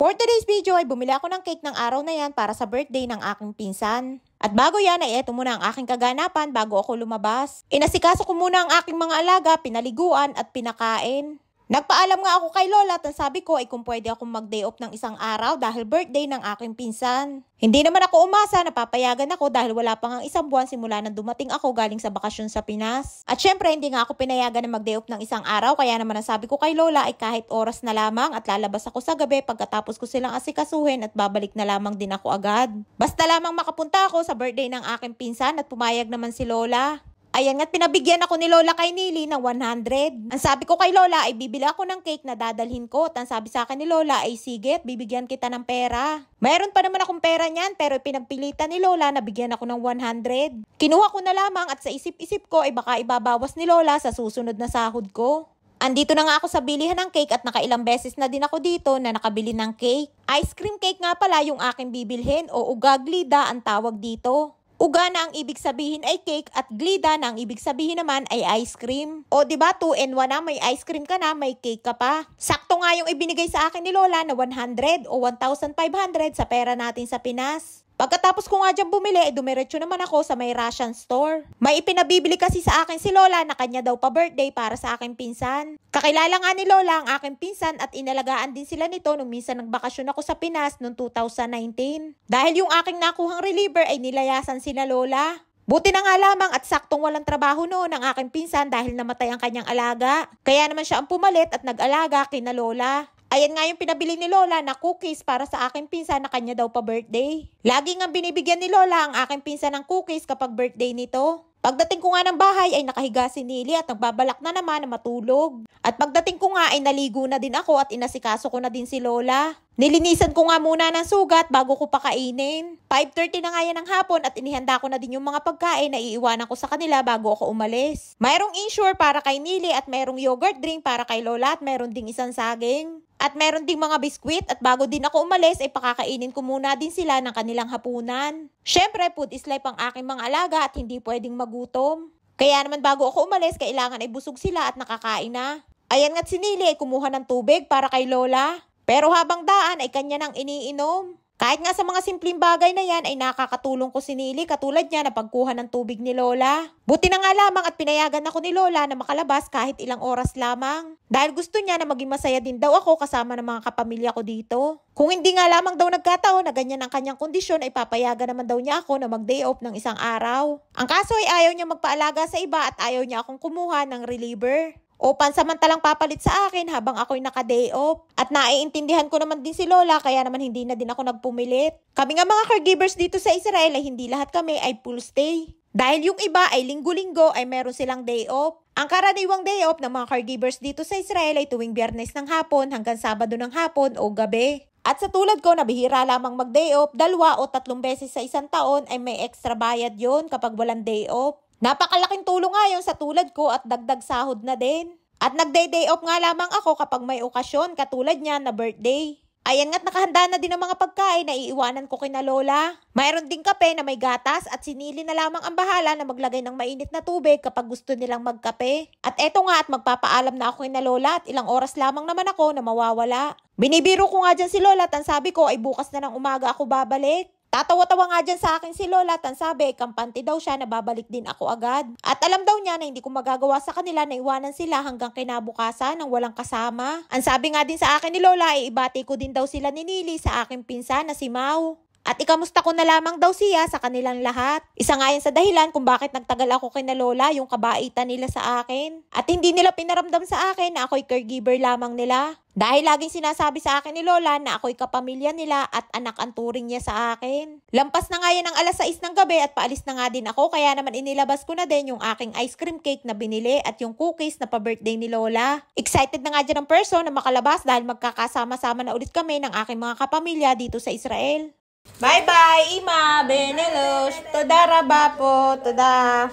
For today's video ay bumili ako ng cake ng araw na yan para sa birthday ng aking pinsan. At bago yan ay eto muna ang aking kaganapan bago ako lumabas. Inasikaso ko muna ang aking mga alaga, pinaliguan at pinakain. Nagpaalam nga ako kay Lola at ang sabi ko ay kung pwede akong mag-day off ng isang araw dahil birthday ng aking pinsan. Hindi naman ako umasa, napapayagan ako dahil wala pa nga isang buwan simula nang dumating ako galing sa bakasyon sa Pinas. At syempre hindi nga ako pinayagan na mag-day off ng isang araw kaya naman ang sabi ko kay Lola ay kahit oras na lamang at lalabas ako sa gabi pagkatapos ko silang asikasuhin at babalik na lamang din ako agad. Basta lamang makapunta ako sa birthday ng aking pinsan at pumayag naman si Lola. Ayan nga't pinabigyan ako ni Lola kay Nili ng 100. Ang sabi ko kay Lola ay bibili ako ng cake na dadalhin ko. At ang sabi sa akin ni Lola ay sige, bibigyan kita ng pera. Mayroon pa naman akong pera niyan pero pinagpilitan ni Lola na bigyan ako ng 100. Kinuha ko na lamang at sa isip-isip ko ay baka ibabawas ni Lola sa susunod na sahod ko. Andito na nga ako sa bilihan ng cake at nakailang beses na din ako dito na nakabili ng cake. Ice cream cake nga pala yung aking bibilhin o ugaglida ang tawag dito. Uga na ang ibig sabihin ay cake at glida na ang ibig sabihin naman ay ice cream. O di ba 2 in 1 na may ice cream ka na, may cake ka pa. Sakto nga yung ibinigay sa akin ni Lola na 100 o 1,500 sa pera natin sa Pinas. Pagkatapos ko nga dyan bumili, eh, dumiretso naman ako sa may Russian store. May ipinabibili kasi sa akin si Lola na kanya daw pa birthday para sa akin pinsan. Kakilala nga ni Lola ang aking pinsan at inalagaan din sila nito nung minsan nagbakasyon ako sa Pinas noong 2019. Dahil yung aking nakuhang reliever ay nilayasan sila Lola. Buti na nga lamang at saktong walang trabaho noon ang aking pinsan dahil namatay ang kanyang alaga. Kaya naman siya ang pumalit at nag-alaga kina Lola. Ayan nga yung pinabili ni Lola na cookies para sa aking pinsan na kanya daw pa birthday. Lagi nga binibigyan ni Lola ang aking pinsan ng cookies kapag birthday nito. Pagdating ko nga ng bahay ay nakahiga si Nili at nagbabalak na naman na matulog. At pagdating ko nga ay naligo na din ako at inasikaso ko na din si Lola. Nilinisan ko nga muna ng sugat bago ko pakainin. 5.30 na nga yan ng hapon at inihanda ko na din yung mga pagkain na iiwanan ko sa kanila bago ako umalis. Mayroong insure para kay Nili at mayroong yogurt drink para kay Lola at mayroon ding isang saging. At meron ding mga biskwit at bago din ako umalis ay pakakainin ko muna din sila ng kanilang hapunan. Siyempre, food is life ang aking mga alaga at hindi pwedeng magutom. Kaya naman bago ako umalis, kailangan ay busog sila at nakakain na. Ayan nga't sinili ay kumuha ng tubig para kay Lola. Pero habang daan ay kanya nang iniinom. Kahit nga sa mga simpleng bagay na yan ay nakakatulong ko si Nili katulad niya na pagkuha ng tubig ni Lola. Buti na nga lamang at pinayagan ako ni Lola na makalabas kahit ilang oras lamang. Dahil gusto niya na maging masaya din daw ako kasama ng mga kapamilya ko dito. Kung hindi nga lamang daw nagkataon na ganyan ang kanyang kondisyon ay papayagan naman daw niya ako na mag-day off ng isang araw. Ang kaso ay ayaw niya magpaalaga sa iba at ayaw niya akong kumuha ng reliever o pansamantalang papalit sa akin habang ako'y naka-day off. At naiintindihan ko naman din si Lola kaya naman hindi na din ako nagpumilit. Kami nga mga caregivers dito sa Israel ay hindi lahat kami ay full stay. Dahil yung iba ay linggo-linggo ay meron silang day off. Ang karaniwang day off ng mga caregivers dito sa Israel ay tuwing biyernes ng hapon hanggang sabado ng hapon o gabi. At sa tulad ko, nabihira lamang mag-day off, dalawa o tatlong beses sa isang taon ay may extra bayad yon kapag walang day off. Napakalaking tulong nga yun sa tulad ko at dagdag sahod na din. At nagday-day off nga lamang ako kapag may okasyon katulad niya na birthday. Ayan nga't nakahanda na din ang mga pagkain na iiwanan ko kina Lola. Mayroon ding kape na may gatas at sinili na lamang ang bahala na maglagay ng mainit na tubig kapag gusto nilang magkape. At eto nga at magpapaalam na ako kina Lola at ilang oras lamang naman ako na mawawala. Binibiro ko nga dyan si Lola at ang sabi ko ay bukas na ng umaga ako babalik. Tatawa-tawa nga dyan sa akin si Lola at ang sabi, kampante daw siya, na babalik din ako agad. At alam daw niya na hindi ko magagawa sa kanila na iwanan sila hanggang kinabukasan nang walang kasama. Ang sabi nga din sa akin ni Lola, ay ibati ko din daw sila ni Nili sa aking pinsan na si Mau. At ikamusta ko na lamang daw siya sa kanilang lahat. Isa nga yan sa dahilan kung bakit nagtagal ako kay na Lola, yung kabaitan nila sa akin. At hindi nila pinaramdam sa akin na ako'y caregiver lamang nila. Dahil laging sinasabi sa akin ni Lola na ako'y kapamilya nila at anak ang turing niya sa akin. Lampas na nga yan ang alas 6 ng gabi at paalis na nga din ako kaya naman inilabas ko na din yung aking ice cream cake na binili at yung cookies na pa-birthday ni Lola. Excited na nga dyan ang person na makalabas dahil magkakasama-sama na ulit kami ng aking mga kapamilya dito sa Israel. Bye-bye, Ima, Benelos, Toda Rabapo, Toda.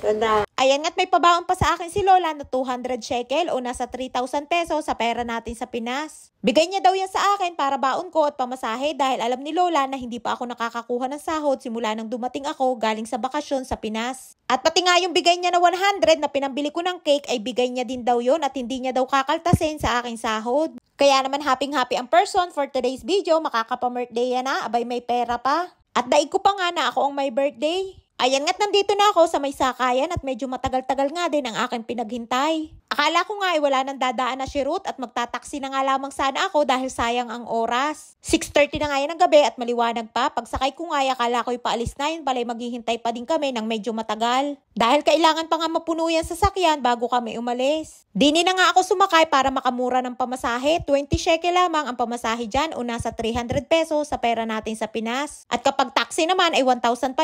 Toda. Ayan nga't may pabaon pa sa akin si Lola na 200 shekel o nasa 3,000 peso sa pera natin sa Pinas. Bigay niya daw yan sa akin para baon ko at pamasahe dahil alam ni Lola na hindi pa ako nakakakuha ng sahod simula nang dumating ako galing sa bakasyon sa Pinas. At pati nga yung bigay niya na 100 na pinambili ko ng cake ay bigay niya din daw yon at hindi niya daw kakaltasin sa aking sahod. Kaya naman happy-happy ang person for today's video. Makakapamurthday yan na, ah. abay may pera pa. At daig ko pa nga na ako ang may birthday. Ayan nga't nandito na ako sa may sakayan at medyo matagal-tagal nga din ang aking pinaghintay. Akala ko nga ay eh, wala nang dadaan na si Ruth at magtataksi na nga lamang sana ako dahil sayang ang oras. 6.30 na nga yan ng gabi at maliwanag pa. Pagsakay ko nga ay eh, akala ko'y paalis na yun pala'y maghihintay pa din kami ng medyo matagal. Dahil kailangan pa nga mapuno yan sa sakyan bago kami umalis. Dini na nga ako sumakay para makamura ng pamasahe. 20 shekel lamang ang pamasahe dyan o nasa 300 peso sa pera natin sa Pinas. At kapag taxi naman ay 1,500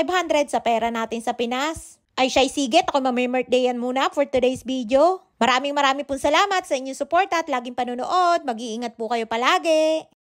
sa pera natin sa Pinas. Ay siya'y sige, ako mamay-birthdayan muna for today's video. Maraming maraming pong salamat sa inyong suporta at laging panonood. Mag-iingat po kayo palagi.